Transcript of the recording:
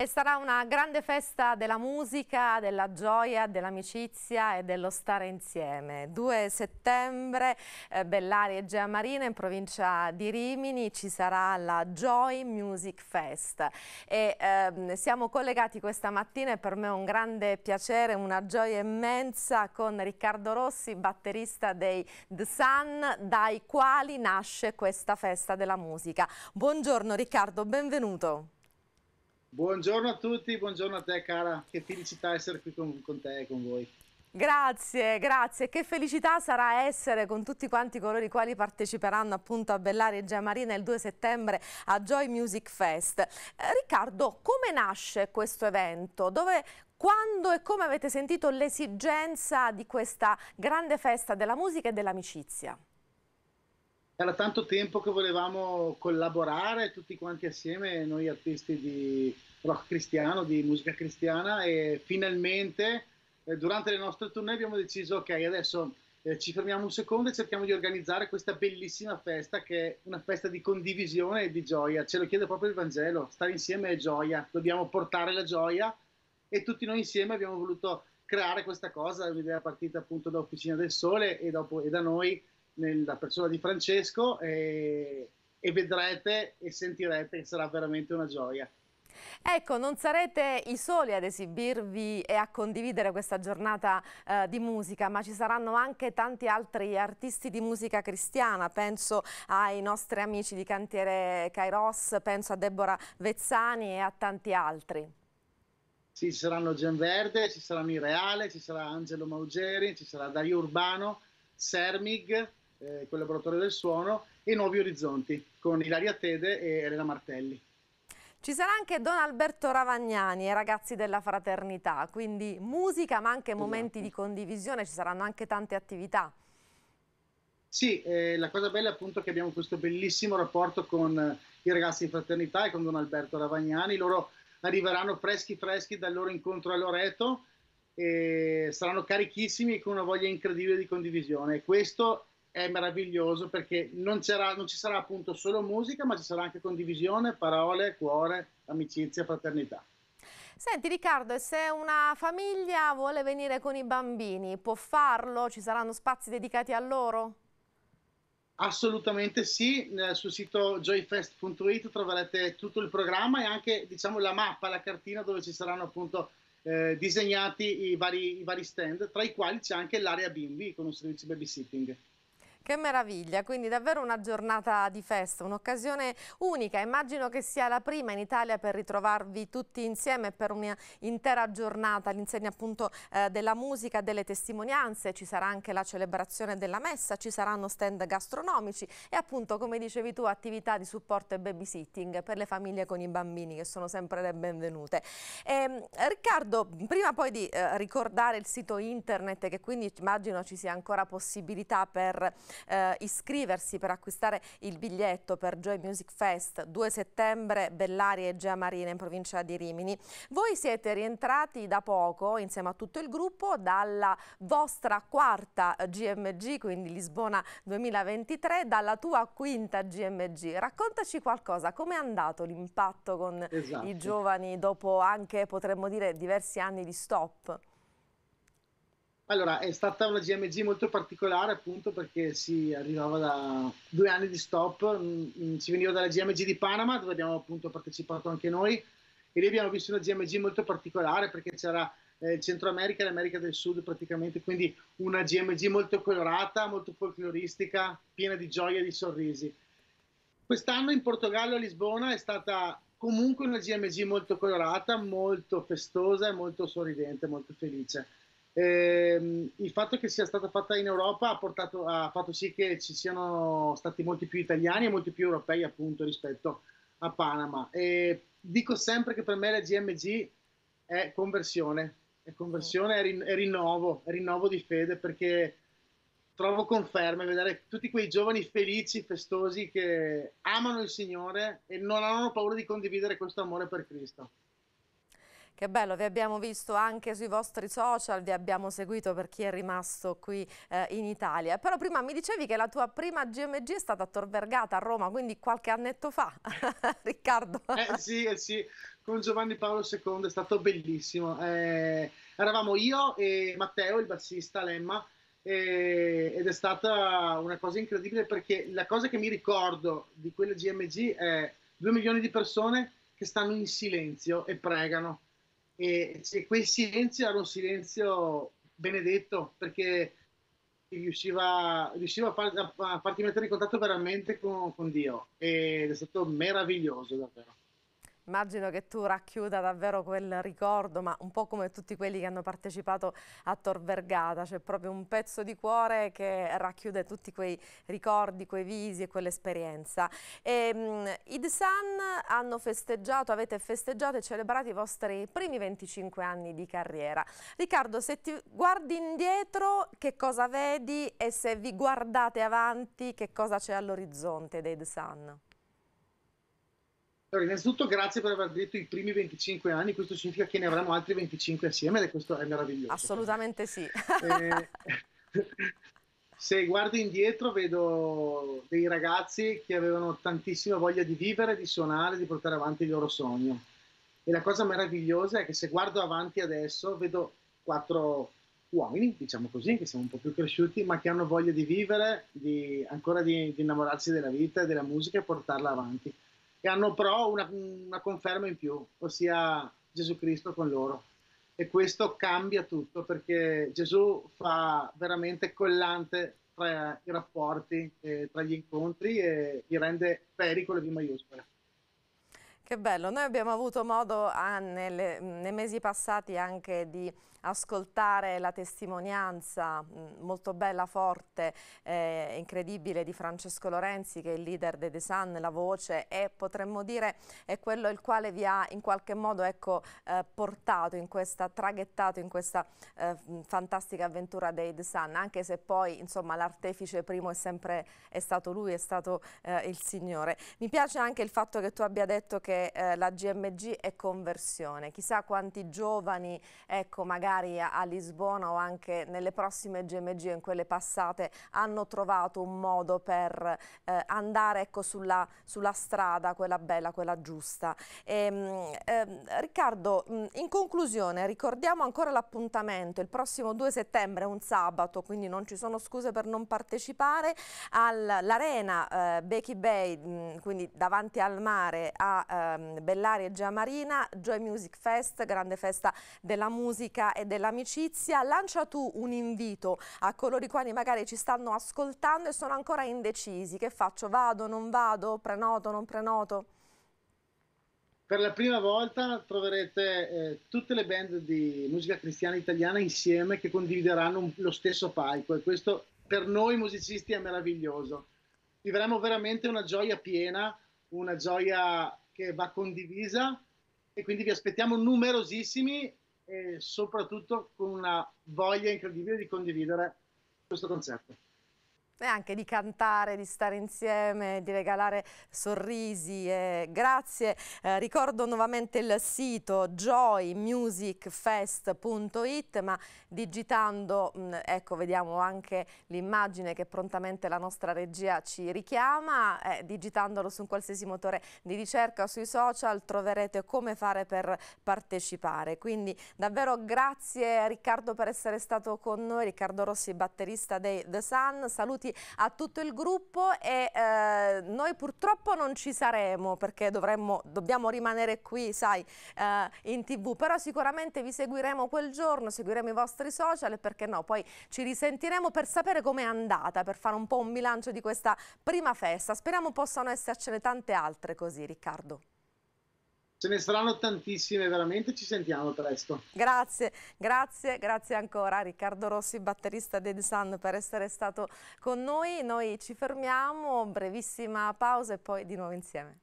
E sarà una grande festa della musica, della gioia, dell'amicizia e dello stare insieme. 2 settembre, eh, Bellari e Gea Marina in provincia di Rimini ci sarà la Joy Music Fest. E, eh, siamo collegati questa mattina e per me è un grande piacere, una gioia immensa con Riccardo Rossi, batterista dei The Sun, dai quali nasce questa festa della musica. Buongiorno Riccardo, benvenuto. Buongiorno a tutti, buongiorno a te cara, che felicità essere qui con, con te e con voi. Grazie, grazie. Che felicità sarà essere con tutti quanti coloro i quali parteciperanno appunto a Bellari e Gia il 2 settembre a Joy Music Fest. Eh, Riccardo, come nasce questo evento? Dove, quando e come avete sentito l'esigenza di questa grande festa della musica e dell'amicizia? era tanto tempo che volevamo collaborare tutti quanti assieme, noi artisti di rock cristiano, di musica cristiana e finalmente eh, durante le nostre tournée abbiamo deciso ok adesso eh, ci fermiamo un secondo e cerchiamo di organizzare questa bellissima festa che è una festa di condivisione e di gioia, ce lo chiede proprio il Vangelo, stare insieme è gioia, dobbiamo portare la gioia e tutti noi insieme abbiamo voluto creare questa cosa, l'idea è partita appunto da Officina del Sole e, dopo, e da noi nella persona di Francesco e, e vedrete e sentirete che sarà veramente una gioia. Ecco, non sarete i soli ad esibirvi e a condividere questa giornata eh, di musica, ma ci saranno anche tanti altri artisti di musica cristiana, penso ai nostri amici di Cantiere Kairos, penso a Deborah Vezzani e a tanti altri. Sì, ci saranno Gianverde, ci sarà Mireale, ci sarà Angelo Maugeri, ci sarà Dario Urbano, Sermig, eh, collaboratore del suono, e Nuovi Orizzonti con Ilaria Tede e Elena Martelli. Ci sarà anche Don Alberto Ravagnani e eh, ragazzi della fraternità, quindi musica ma anche esatto. momenti di condivisione, ci saranno anche tante attività. Sì, eh, la cosa bella è appunto che abbiamo questo bellissimo rapporto con eh, i ragazzi di fraternità e con Don Alberto Ravagnani, loro arriveranno freschi freschi dal loro incontro a Loreto, e saranno carichissimi e con una voglia incredibile di condivisione. Questo è meraviglioso perché non, non, ci sarà appunto solo musica, ma ci sarà anche condivisione, parole, cuore, amicizia, fraternità. Senti Riccardo, e se una famiglia vuole venire con i bambini, può farlo? Ci saranno spazi dedicati a loro? Assolutamente sì, eh, sul sito joyfest.it troverete tutto il programma e anche diciamo, la mappa, la cartina dove ci saranno appunto eh, disegnati i vari, i vari stand, tra i quali c'è anche l'area bimbi con un servizio babysitting. Che meraviglia, quindi davvero una giornata di festa, un'occasione unica. Immagino che sia la prima in Italia per ritrovarvi tutti insieme per un'intera giornata all'insegna appunto eh, della musica, delle testimonianze, ci sarà anche la celebrazione della messa, ci saranno stand gastronomici e appunto come dicevi tu attività di supporto e babysitting per le famiglie con i bambini che sono sempre le benvenute. E, ehm, Riccardo, prima poi di eh, ricordare il sito internet che quindi immagino ci sia ancora possibilità per eh, iscriversi per acquistare il biglietto per Joy Music Fest 2 settembre Bellari e Gea Marina in provincia di Rimini. Voi siete rientrati da poco insieme a tutto il gruppo dalla vostra quarta GMG, quindi Lisbona 2023, dalla tua quinta GMG. Raccontaci qualcosa, com'è andato l'impatto con esatto. i giovani dopo anche potremmo dire diversi anni di stop? Allora, è stata una GMG molto particolare appunto perché si arrivava da due anni di stop, mm, mm, si veniva dalla GMG di Panama dove abbiamo appunto partecipato anche noi e lì abbiamo visto una GMG molto particolare perché c'era eh, il Centro America e l'America del Sud praticamente, quindi una GMG molto colorata, molto folcloristica, piena di gioia e di sorrisi. Quest'anno in Portogallo a Lisbona è stata comunque una GMG molto colorata, molto festosa e molto sorridente, molto felice eh, il fatto che sia stata fatta in Europa ha, portato, ha, fatto sì che ci siano stati molti più italiani e molti più europei appunto rispetto a Panama. E dico sempre che per me la GMG è conversione, è conversione e rin- rinnovo, è rinnovo di fede perché trovo conferme vedere tutti quei giovani felici, festosi che amano il Signore e non hanno paura di condividere questo amore per Cristo. Che bello, vi abbiamo visto anche sui vostri social, vi abbiamo seguito per chi è rimasto qui eh, in Italia. Però prima mi dicevi che la tua prima GMG è stata a Tor Vergata a Roma, quindi qualche annetto fa, Riccardo. Eh sì, eh sì, con Giovanni Paolo II è stato bellissimo. Eh, eravamo io e Matteo, il bassista, Lemma, ed è stata una cosa incredibile perché la cosa che mi ricordo di quella GMG è due milioni di persone che stanno in silenzio e pregano e se quel silenzio era un silenzio benedetto perché riusciva, riusciva a, far, a, farti mettere in contatto veramente con, con Dio ed è stato meraviglioso davvero. Immagino che tu racchiuda davvero quel ricordo, ma un po' come tutti quelli che hanno partecipato a Tor Vergata, c'è proprio un pezzo di cuore che racchiude tutti quei ricordi, quei visi e quell'esperienza. Ehm, Id San hanno festeggiato, avete festeggiato e celebrato i vostri primi 25 anni di carriera. Riccardo, se ti guardi indietro che cosa vedi e se vi guardate avanti che cosa c'è all'orizzonte dei Id San? Allora, innanzitutto grazie per aver detto i primi 25 anni, questo significa che ne avremo altri 25 assieme e questo è meraviglioso. Assolutamente sì. Eh, se guardo indietro vedo dei ragazzi che avevano tantissima voglia di vivere, di suonare, di portare avanti il loro sogno. E la cosa meravigliosa è che se guardo avanti adesso vedo quattro uomini, diciamo così, che siamo un po' più cresciuti, ma che hanno voglia di vivere, di, ancora di, di innamorarsi della vita e della musica e portarla avanti che hanno però una, una conferma in più, ossia Gesù Cristo con loro. E questo cambia tutto perché Gesù fa veramente collante tra i rapporti, eh, tra gli incontri e li rende pericolo di maiuscola. Che bello, noi abbiamo avuto modo ah, nelle, nei mesi passati anche di ascoltare la testimonianza molto bella, forte, eh, incredibile di Francesco Lorenzi che è il leader dei The Sun, la voce e potremmo dire è quello il quale vi ha in qualche modo ecco, eh, portato in questa, traghettato in questa eh, fantastica avventura dei The Sun, anche se poi l'artefice primo è sempre è stato lui, è stato eh, il Signore. Mi piace anche il fatto che tu abbia detto che eh, la GMG è conversione. Chissà quanti giovani, ecco, magari a, a, Lisbona o anche nelle prossime GMG e in quelle passate, hanno trovato un modo per eh, andare ecco, sulla, sulla, strada, quella bella, quella giusta. E, ehm, ehm, Riccardo, mm, in conclusione, ricordiamo ancora l'appuntamento, il prossimo 2 settembre, un sabato, quindi non ci sono scuse per non partecipare, all'arena eh, Becky Bay, mh, mm, quindi davanti al mare a... Eh, ehm, Bellari e Giamarina, Joy Music Fest, grande festa della musica e dell'amicizia. Lancia tu un invito a coloro i quali magari ci stanno ascoltando e sono ancora indecisi. Che faccio? Vado, non vado? Prenoto, non prenoto? per la prima volta troverete eh, tutte le band di musica cristiana italiana insieme che condivideranno lo stesso palco e questo per noi musicisti è meraviglioso. Vivremo veramente una gioia piena, una gioia che va condivisa e quindi vi aspettiamo numerosissimi e soprattutto con una voglia incredibile di condividere questo concerto e anche di cantare, di stare insieme, di regalare sorrisi. E grazie. Eh, ricordo nuovamente il sito joymusicfest.it, ma digitando, mh, mm, ecco, vediamo anche l'immagine che prontamente la nostra regia ci richiama, eh, digitandolo su un qualsiasi motore di ricerca o sui social troverete come fare per partecipare. Quindi davvero grazie Riccardo per essere stato con noi, Riccardo Rossi, batterista dei The Sun. Saluti ringraziamenti a tutto il gruppo e eh, noi purtroppo non ci saremo perché dovremmo, dobbiamo rimanere qui, sai, eh, in tv, però sicuramente vi seguiremo quel giorno, seguiremo i vostri social e perché no, poi ci risentiremo per sapere com'è andata, per fare un po' un bilancio di questa prima festa. Speriamo possano essercene tante altre così, Riccardo ce ne saranno tantissime veramente, ci sentiamo presto. Grazie, grazie, grazie ancora a Riccardo Rossi, batterista del Sun per essere stato con noi, noi ci fermiamo, brevissima pausa e poi di nuovo insieme.